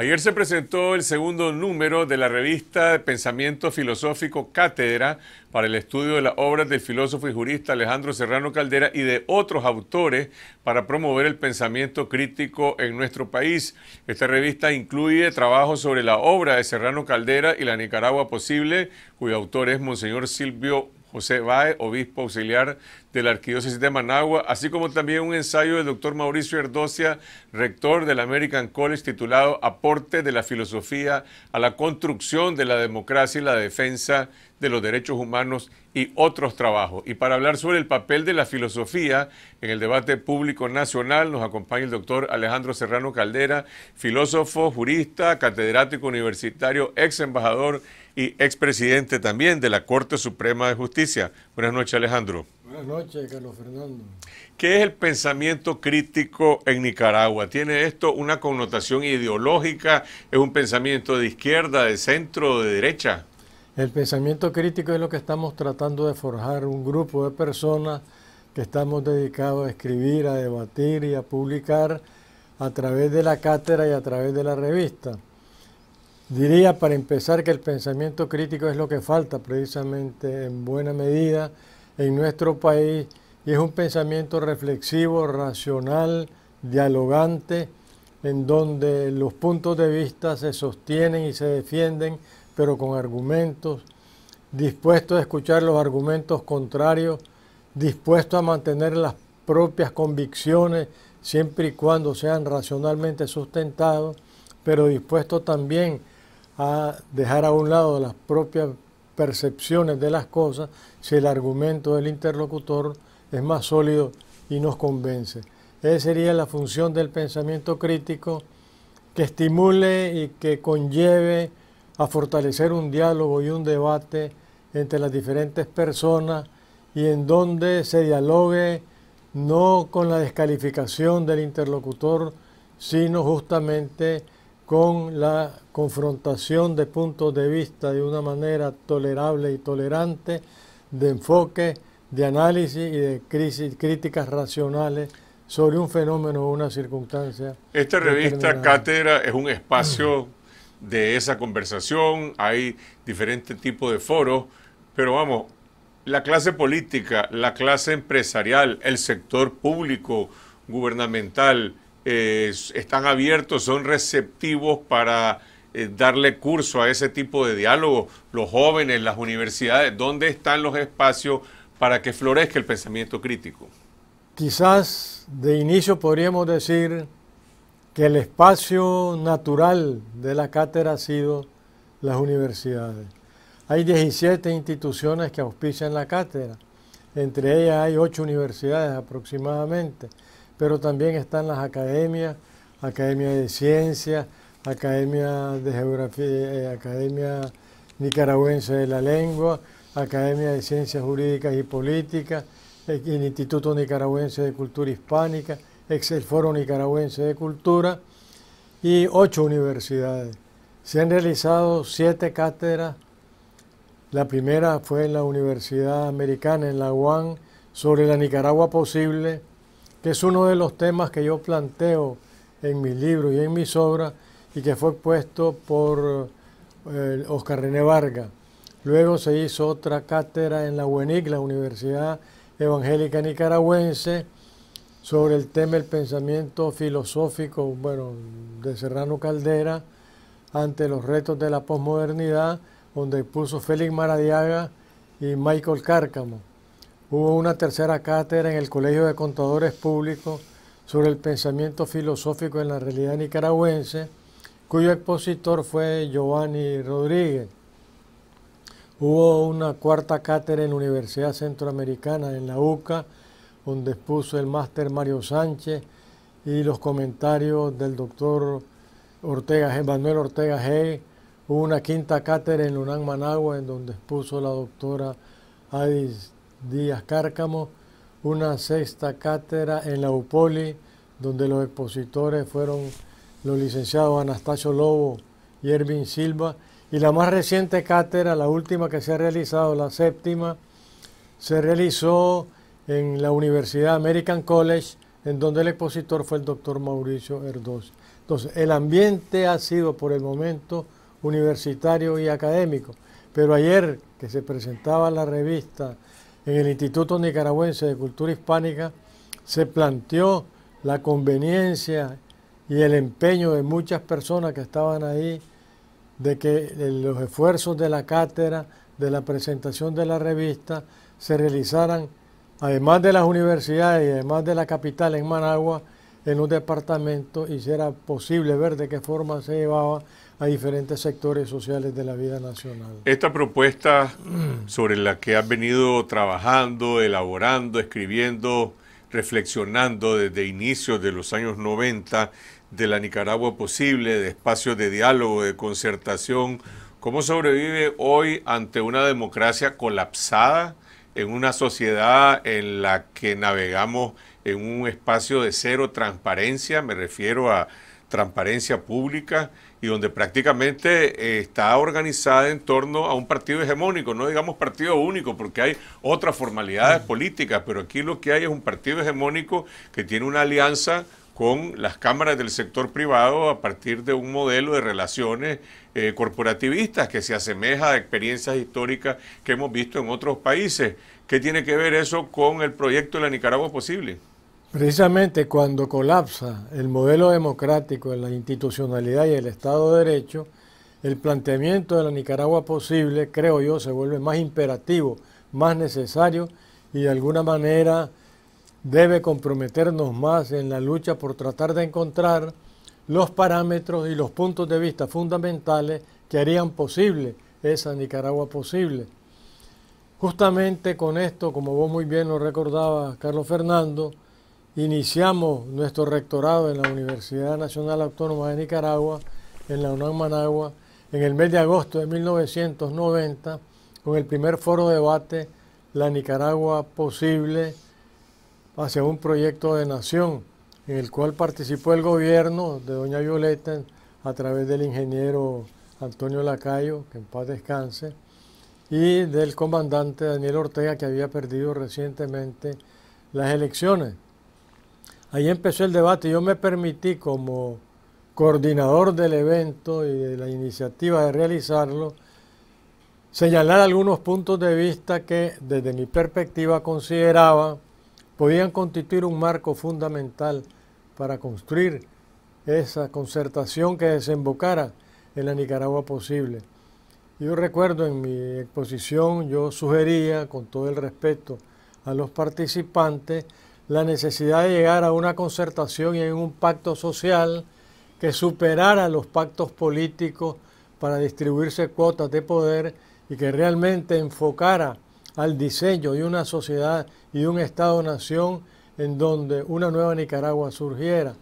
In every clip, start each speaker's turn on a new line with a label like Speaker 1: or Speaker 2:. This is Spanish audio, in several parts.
Speaker 1: Ayer se presentó el segundo número de la revista de pensamiento filosófico Cátedra para el estudio de las obras del filósofo y jurista Alejandro Serrano Caldera y de otros autores para promover el pensamiento crítico en nuestro país. Esta revista incluye trabajos sobre la obra de Serrano Caldera y la Nicaragua posible, cuyo autor es Monseñor Silvio José Bae, obispo auxiliar de la Arquidiócesis de Managua, así como también un ensayo del doctor Mauricio Erdocia, rector del American College, titulado Aporte de la filosofía a la construcción de la democracia y la defensa de los derechos humanos y otros trabajos. Y para hablar sobre el papel de la filosofía en el debate público nacional, nos acompaña el doctor Alejandro Serrano Caldera, filósofo, jurista, catedrático universitario, ex embajador y expresidente también de la Corte Suprema de Justicia. Buenas noches, Alejandro.
Speaker 2: Buenas noches, Carlos Fernando.
Speaker 1: ¿Qué es el pensamiento crítico en Nicaragua? ¿Tiene esto una connotación ideológica? ¿Es un pensamiento de izquierda, de centro, de derecha?
Speaker 2: El pensamiento crítico es lo que estamos tratando de forjar, un grupo de personas que estamos dedicados a escribir, a debatir y a publicar a través de la cátedra y a través de la revista. Diría para empezar que el pensamiento crítico es lo que falta precisamente en buena medida en nuestro país y es un pensamiento reflexivo, racional, dialogante, en donde los puntos de vista se sostienen y se defienden, pero con argumentos, dispuesto a escuchar los argumentos contrarios, dispuesto a mantener las propias convicciones siempre y cuando sean racionalmente sustentados, pero dispuesto también a dejar a un lado las propias percepciones de las cosas si el argumento del interlocutor es más sólido y nos convence. Esa sería la función del pensamiento crítico que estimule y que conlleve a fortalecer un diálogo y un debate entre las diferentes personas y en donde se dialogue no con la descalificación del interlocutor, sino justamente con la confrontación de puntos de vista de una manera tolerable y tolerante, de enfoque, de análisis y de crisis, críticas racionales sobre un fenómeno o una circunstancia. Esta revista
Speaker 1: Cátedra es un espacio de esa conversación, hay diferentes tipos de foros, pero vamos, la clase política, la clase empresarial, el sector público, gubernamental, eh, están abiertos, son receptivos para eh, darle curso a ese tipo de diálogo? Los jóvenes, las universidades, ¿dónde están los espacios para que florezca el pensamiento crítico?
Speaker 2: Quizás de inicio podríamos decir que el espacio natural de la cátedra ha sido las universidades. Hay 17 instituciones que auspician la cátedra, entre ellas hay 8 universidades aproximadamente pero también están las academias, Academia de Ciencias, Academia de Geografía, eh, Academia Nicaragüense de la Lengua, Academia de Ciencias Jurídicas y Políticas, el Instituto Nicaragüense de Cultura Hispánica, el Foro Nicaragüense de Cultura y ocho universidades. Se han realizado siete cátedras. La primera fue en la Universidad Americana, en la UAN, sobre la Nicaragua posible, que es uno de los temas que yo planteo en mi libro y en mis obras y que fue puesto por eh, Oscar René Vargas. Luego se hizo otra cátedra en la UENIC, la Universidad Evangélica Nicaragüense, sobre el tema del pensamiento filosófico, bueno, de Serrano Caldera, ante los retos de la posmodernidad, donde puso Félix Maradiaga y Michael Cárcamo. Hubo una tercera cátedra en el Colegio de Contadores Públicos sobre el pensamiento filosófico en la realidad nicaragüense, cuyo expositor fue Giovanni Rodríguez. Hubo una cuarta cátedra en la Universidad Centroamericana, en la UCA, donde expuso el máster Mario Sánchez y los comentarios del doctor Ortega, Manuel Ortega G. Hubo una quinta cátedra en Lunan Managua, en donde expuso la doctora Adis Díaz Cárcamo, una sexta cátedra en la UPOLI, donde los expositores fueron los licenciados Anastasio Lobo y Ervin Silva. Y la más reciente cátedra, la última que se ha realizado, la séptima, se realizó en la Universidad American College, en donde el expositor fue el doctor Mauricio Erdos. Entonces, el ambiente ha sido por el momento universitario y académico, pero ayer que se presentaba la revista en el Instituto Nicaragüense de Cultura Hispánica se planteó la conveniencia y el empeño de muchas personas que estaban ahí de que los esfuerzos de la cátedra, de la presentación de la revista, se realizaran, además de las universidades y además de la capital en Managua, en un departamento y si era posible ver de qué forma se llevaba a diferentes sectores sociales de la vida nacional.
Speaker 1: Esta propuesta sobre la que has venido trabajando, elaborando, escribiendo, reflexionando desde inicios de los años 90 de la Nicaragua posible, de espacios de diálogo, de concertación, ¿cómo sobrevive hoy ante una democracia colapsada en una sociedad en la que navegamos en un espacio de cero transparencia, me refiero a transparencia pública y donde prácticamente eh, está organizada en torno a un partido hegemónico, no digamos partido único, porque hay otras formalidades políticas, pero aquí lo que hay es un partido hegemónico que tiene una alianza con las cámaras del sector privado a partir de un modelo de relaciones eh, corporativistas que se asemeja a experiencias históricas que hemos visto en otros países. ¿Qué tiene que ver eso con el proyecto de la Nicaragua posible?
Speaker 2: Precisamente cuando colapsa el modelo democrático en la institucionalidad y el Estado de Derecho, el planteamiento de la Nicaragua posible, creo yo, se vuelve más imperativo, más necesario y de alguna manera debe comprometernos más en la lucha por tratar de encontrar los parámetros y los puntos de vista fundamentales que harían posible esa Nicaragua posible. Justamente con esto, como vos muy bien lo recordabas, Carlos Fernando, iniciamos nuestro rectorado en la Universidad Nacional Autónoma de Nicaragua, en la UNAM Managua, en el mes de agosto de 1990, con el primer foro de debate La Nicaragua Posible hacia un proyecto de nación, en el cual participó el gobierno de doña Violeta a través del ingeniero Antonio Lacayo, que en paz descanse, y del comandante Daniel Ortega, que había perdido recientemente las elecciones ahí empezó el debate. Yo me permití como coordinador del evento y de la iniciativa de realizarlo, señalar algunos puntos de vista que desde mi perspectiva consideraba podían constituir un marco fundamental para construir esa concertación que desembocara en la Nicaragua posible. Yo recuerdo en mi exposición, yo sugería con todo el respeto a los participantes la necesidad de llegar a una concertación y en un pacto social que superara los pactos políticos para distribuirse cuotas de poder y que realmente enfocara al diseño de una sociedad y un Estado-nación en donde una nueva Nicaragua surgiera.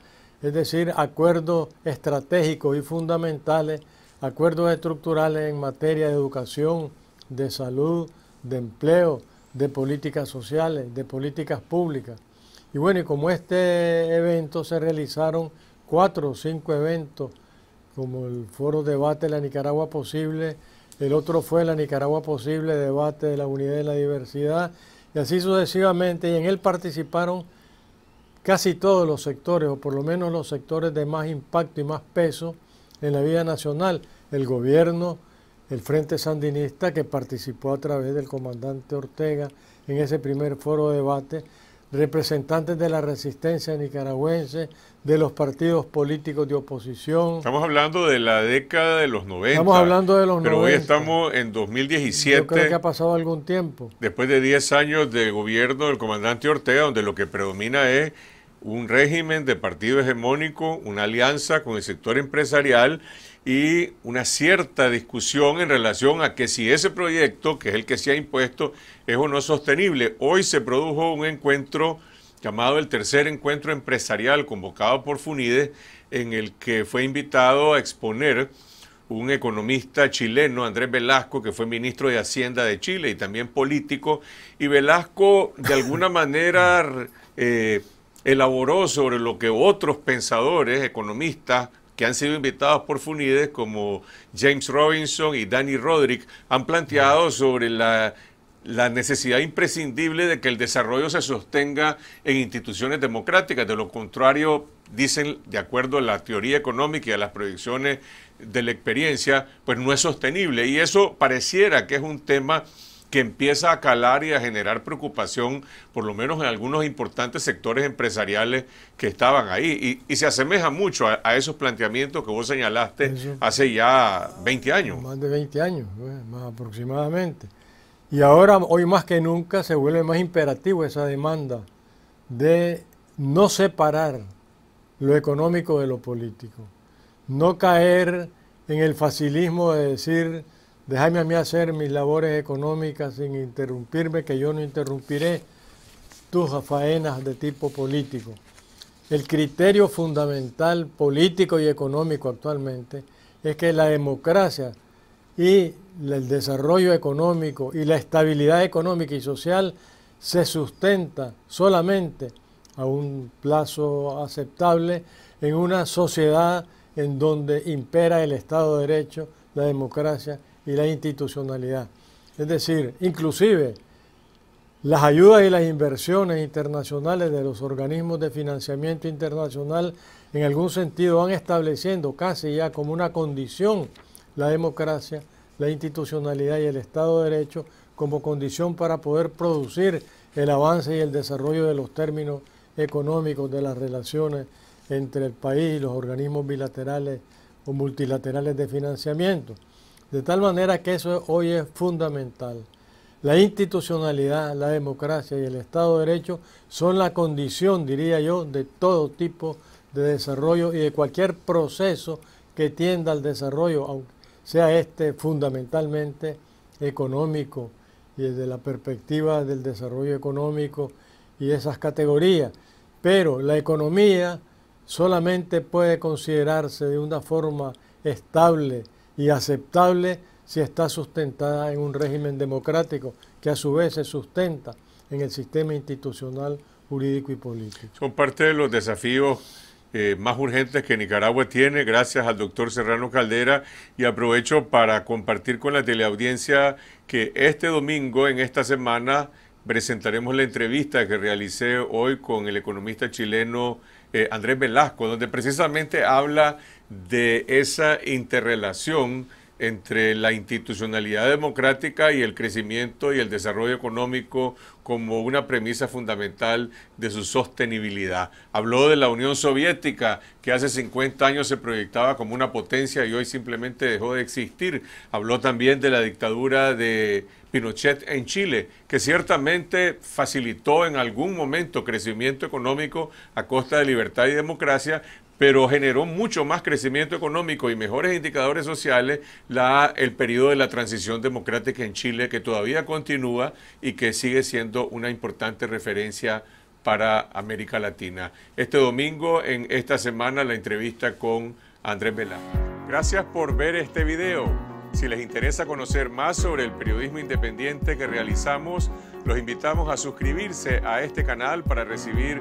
Speaker 2: Es decir, acuerdos estratégicos y fundamentales, acuerdos estructurales en materia de educación, de salud, de empleo, de políticas sociales, de políticas públicas. Y bueno, y como este evento se realizaron cuatro o cinco eventos, como el foro debate La Nicaragua Posible, el otro fue La Nicaragua Posible, debate de la unidad y la diversidad, y así sucesivamente, y en él participaron casi todos los sectores, o por lo menos los sectores de más impacto y más peso en la vida nacional, el gobierno, el Frente Sandinista, que participó a través del comandante Ortega en ese primer foro de debate, representantes de la resistencia nicaragüense, de los partidos políticos de oposición. Estamos hablando
Speaker 1: de la década de los 90. Estamos hablando de los pero 90. Pero hoy estamos en 2017. creo que ha pasado
Speaker 2: algún tiempo.
Speaker 1: Después de 10 años de gobierno del comandante Ortega, donde lo que predomina es un régimen de partido hegemónico, una alianza con el sector empresarial y una cierta discusión en relación a que si ese proyecto, que es el que se ha impuesto, es o no sostenible. Hoy se produjo un encuentro llamado el tercer encuentro empresarial convocado por FUNIDES, en el que fue invitado a exponer un economista chileno, Andrés Velasco, que fue ministro de Hacienda de Chile y también político, y Velasco de alguna manera eh, elaboró sobre lo que otros pensadores, economistas, que han sido invitados por Funides, como James Robinson y Danny Roderick, han planteado sobre la, la necesidad imprescindible de que el desarrollo se sostenga en instituciones democráticas. De lo contrario, dicen, de acuerdo a la teoría económica y a las proyecciones de la experiencia, pues no es sostenible. Y eso pareciera que es un tema que empieza a calar y a generar preocupación, por lo menos en algunos importantes sectores empresariales que estaban ahí. Y, se asemeja mucho a, esos planteamientos que vos señalaste hace ya 20 años.
Speaker 2: Más de 20 años, pues, más aproximadamente. Y ahora, hoy más que nunca, se vuelve más imperativo esa demanda de no separar lo económico de lo político, no caer en el facilismo de decir Déjame a mí hacer mis labores económicas sin interrumpirme, que yo no interrumpiré tus faenas de tipo político. El criterio fundamental político y económico actualmente es que la democracia y el desarrollo económico y la estabilidad económica y social se sustenta solamente a un plazo aceptable en una sociedad en donde impera el Estado de Derecho, la democracia y la institucionalidad. Es decir, inclusive las ayudas y las inversiones internacionales de los organismos de financiamiento internacional en algún sentido van estableciendo casi ya como una condición la democracia, la institucionalidad y el Estado de Derecho como condición para poder producir el avance y el desarrollo de los términos económicos de las relaciones entre el país y los organismos bilaterales o multilaterales de financiamiento. De tal manera que eso hoy es fundamental. La institucionalidad, la democracia y el Estado de Derecho son la condición, diría yo, de todo tipo de desarrollo y de cualquier proceso que tienda al desarrollo, aunque sea este fundamentalmente económico y desde la perspectiva del desarrollo económico y esas categorías. Pero la economía solamente puede considerarse de una forma estable, y aceptable si está sustentada en un régimen democrático que a su vez se sustenta en el sistema institucional, jurídico y político.
Speaker 1: Son parte de los desafíos eh, más urgentes que Nicaragua tiene, gracias al doctor Serrano Caldera, y aprovecho para compartir con la teleaudiencia que este domingo, en esta semana, presentaremos la entrevista que realicé hoy con el economista chileno eh, Andrés Velasco, donde precisamente habla de esa interrelación entre la institucionalidad democrática y el crecimiento y el desarrollo económico como una premisa fundamental de su sostenibilidad. Habló de la Unión Soviética, que hace 50 años se proyectaba como una potencia y hoy simplemente dejó de existir. Habló también de la dictadura de Pinochet en Chile, que ciertamente facilitó en algún momento crecimiento económico a costa de libertad y democracia, pero generó mucho más crecimiento económico y mejores indicadores sociales la, el periodo de la transición democrática en Chile, que todavía continúa y que sigue siendo una importante referencia para América Latina. Este domingo, en esta semana, la entrevista con Andrés Vela. Gracias por ver este video. Si les interesa conocer más sobre el periodismo independiente que realizamos, los invitamos a suscribirse a este canal para recibir